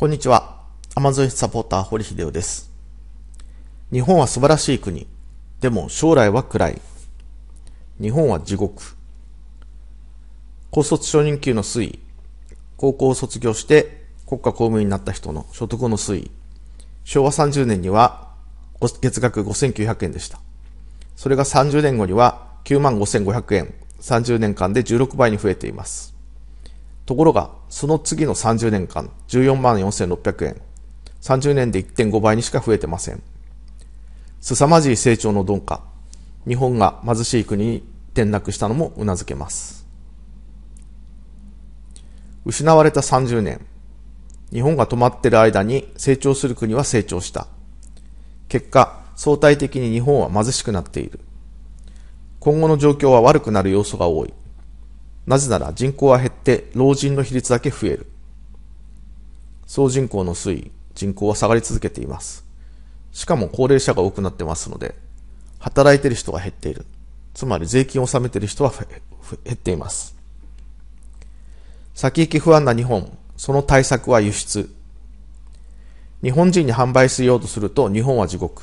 こんにちは。Amazon サポーター堀秀夫です。日本は素晴らしい国。でも将来は暗い。日本は地獄。高卒初任給の推移。高校を卒業して国家公務員になった人の所得の推移。昭和30年には月額5900円でした。それが30年後には9 5500円。30年間で16倍に増えています。ところが、その次の30年間、14万4600円。30年で1.5倍にしか増えてません。凄まじい成長の鈍化。日本が貧しい国に転落したのも頷けます。失われた30年。日本が止まっている間に成長する国は成長した。結果、相対的に日本は貧しくなっている。今後の状況は悪くなる要素が多い。なぜなら人口は減って老人の比率だけ増える。総人口の推移、人口は下がり続けています。しかも高齢者が多くなってますので、働いてる人が減っている。つまり税金を納めてる人は減っています。先行き不安な日本、その対策は輸出。日本人に販売しようとすると日本は地獄。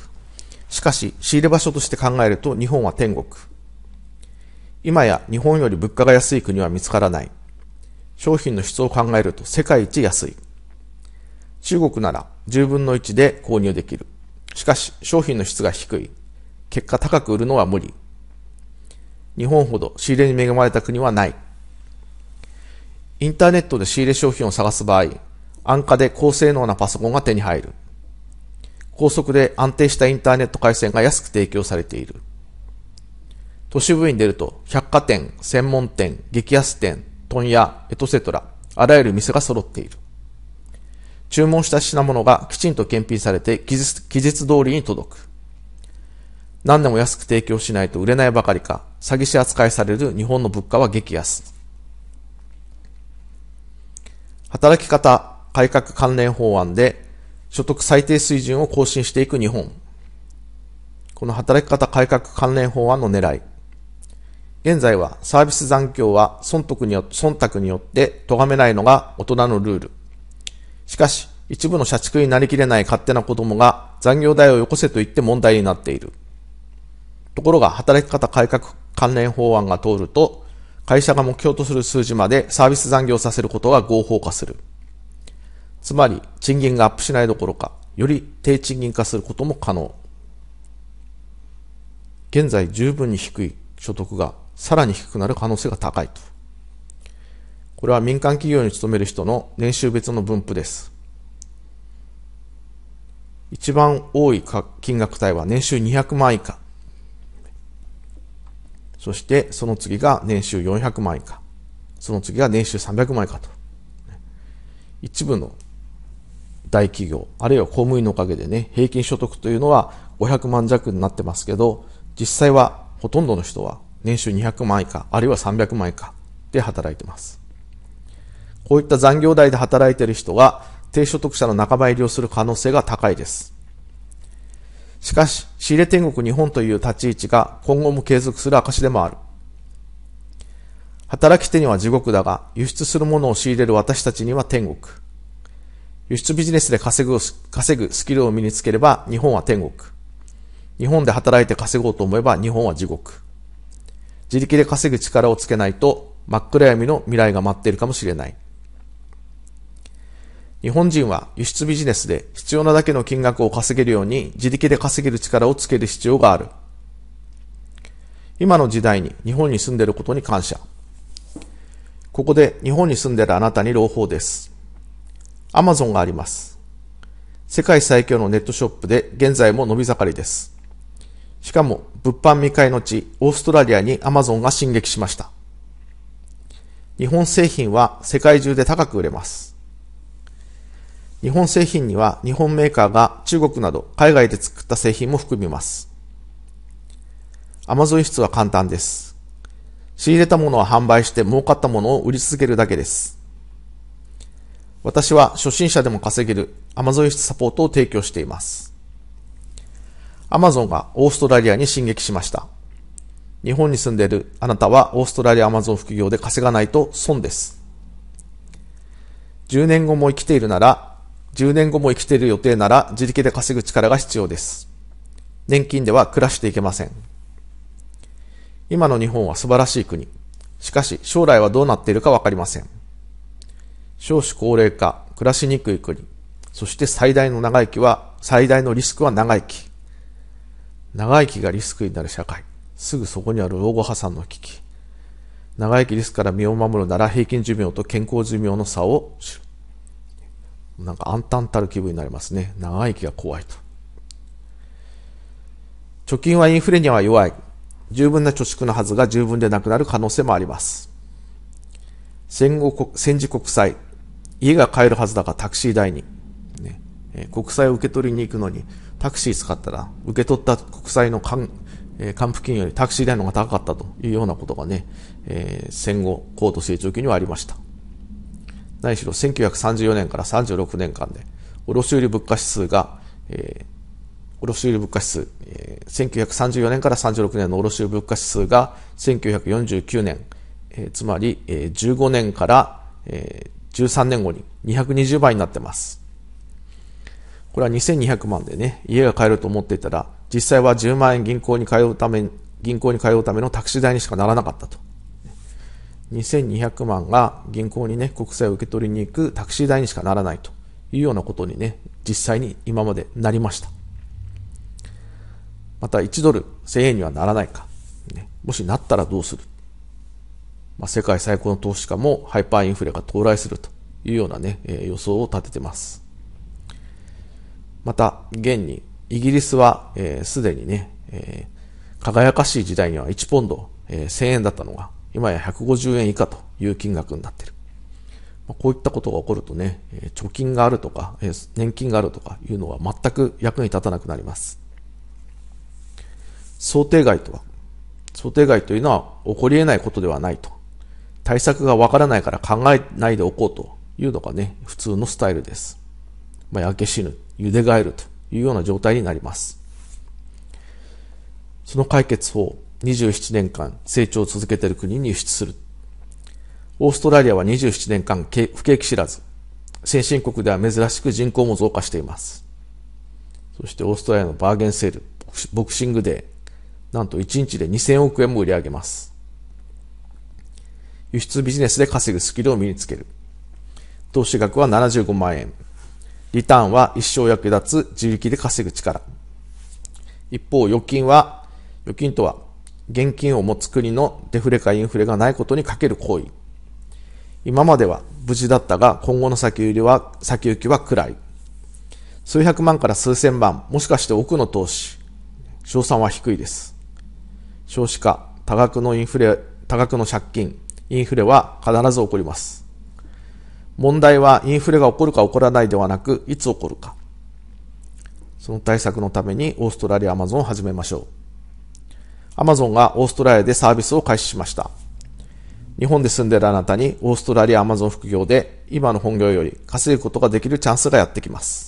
しかし、仕入れ場所として考えると日本は天国。今や日本より物価が安い国は見つからない。商品の質を考えると世界一安い。中国なら10分の1で購入できる。しかし商品の質が低い。結果高く売るのは無理。日本ほど仕入れに恵まれた国はない。インターネットで仕入れ商品を探す場合、安価で高性能なパソコンが手に入る。高速で安定したインターネット回線が安く提供されている。都市部に出ると、百貨店、専門店、激安店、問屋、エトセトラ、あらゆる店が揃っている。注文した品物がきちんと検品されて期日期日通りに届く。何でも安く提供しないと売れないばかりか、詐欺師扱いされる日本の物価は激安。働き方改革関連法案で所得最低水準を更新していく日本。この働き方改革関連法案の狙い。現在はサービス残響は損得によ忖度によって咎めないのが大人のルール。しかし、一部の社畜になりきれない勝手な子供が残業代をよこせと言って問題になっている。ところが働き方改革関連法案が通ると、会社が目標とする数字までサービス残業させることが合法化する。つまり、賃金がアップしないどころか、より低賃金化することも可能。現在十分に低い所得がさらに低くなる可能性が高いと。これは民間企業に勤める人の年収別の分布です。一番多い金額帯は年収200万以下。そしてその次が年収400万以下。その次が年収300万以下と。一部の大企業、あるいは公務員のおかげでね、平均所得というのは500万弱になってますけど、実際はほとんどの人は年収200万以下、あるいは300万以下で働いてます。こういった残業代で働いている人が低所得者の仲間入りをする可能性が高いです。しかし、仕入れ天国日本という立ち位置が今後も継続する証でもある。働き手には地獄だが、輸出するものを仕入れる私たちには天国。輸出ビジネスで稼ぐ稼ぐスキルを身につければ日本は天国。日本で働いて稼ごうと思えば日本は地獄。自力で稼ぐ力をつけないと真っ暗闇の未来が待っているかもしれない。日本人は輸出ビジネスで必要なだけの金額を稼げるように自力で稼げる力をつける必要がある。今の時代に日本に住んでいることに感謝。ここで日本に住んでいるあなたに朗報です。アマゾンがあります。世界最強のネットショップで現在も伸び盛りです。しかも、物販未開の地、オーストラリアに Amazon が進撃しました。日本製品は世界中で高く売れます。日本製品には日本メーカーが中国など海外で作った製品も含みます。Amazon 輸出は簡単です。仕入れたものは販売して儲かったものを売り続けるだけです。私は初心者でも稼げる Amazon 輸出サポートを提供しています。アマゾンがオーストラリアに進撃しました。日本に住んでいるあなたはオーストラリアアマゾン副業で稼がないと損です。10年後も生きているなら、10年後も生きている予定なら自力で稼ぐ力が必要です。年金では暮らしていけません。今の日本は素晴らしい国。しかし将来はどうなっているかわかりません。少子高齢化、暮らしにくい国、そして最大の長生きは、最大のリスクは長生き。長生きがリスクになる社会。すぐそこにある老後破産の危機。長生きリスクから身を守るなら平均寿命と健康寿命の差を知る。なんか暗淡たる気分になりますね。長生きが怖いと。貯金はインフレには弱い。十分な貯蓄のはずが十分でなくなる可能性もあります。戦後国、戦時国債。家が買えるはずだがタクシー代に。ね、国債を受け取りに行くのに、タクシー使ったら、受け取った国債の還、えー、還付金よりタクシー代の方が高かったというようなことがね、えー、戦後、高度成長期にはありました。何しろ1934年から36年間で、卸売物価指数が、えー、卸売物価指数、えー、1934年から36年の卸売物価指数が1949年、えー、つまり、えー、15年から、えー、13年後に220倍になってます。これは2200万でね、家が買えると思っていたら、実際は10万円銀行に通うため、銀行に通うためのタクシー代にしかならなかったと。2200万が銀行にね、国債を受け取りに行くタクシー代にしかならないというようなことにね、実際に今までなりました。また1ドル1000円にはならないか。ね、もしなったらどうするまあ、世界最高の投資家もハイパーインフレが到来するというようなね、えー、予想を立ててます。また、現に、イギリスは、えー、すでにね、えー、輝かしい時代には1ポンド、えー、1000円だったのが、今や150円以下という金額になっている。まあ、こういったことが起こるとね、えー、貯金があるとか、えー、年金があるとかいうのは全く役に立たなくなります。想定外とは、想定外というのは起こり得ないことではないと。対策がわからないから考えないでおこうというのがね、普通のスタイルです。まあ、焼け死ぬ茹で替えるというような状態になります。その解決法27年間成長を続けている国に輸出する。オーストラリアは27年間不景気知らず、先進国では珍しく人口も増加しています。そしてオーストラリアのバーゲンセール、ボクシングデー、なんと1日で2000億円も売り上げます。輸出ビジネスで稼ぐスキルを身につける。投資額は75万円。リターンは一生役立つ自力で稼ぐ力。一方、預金は、預金とは、現金を持つ国のデフレかインフレがないことにかける行為。今までは無事だったが、今後の先行きは、先行きは暗い。数百万から数千万、もしかして奥の投資。賞賛は低いです。少子化、多額のインフレ、多額の借金、インフレは必ず起こります。問題はインフレが起こるか起こらないではなく、いつ起こるか。その対策のためにオーストラリアアマゾンを始めましょう。アマゾンがオーストラリアでサービスを開始しました。日本で住んでいるあなたにオーストラリアアマゾン副業で今の本業より稼ぐことができるチャンスがやってきます。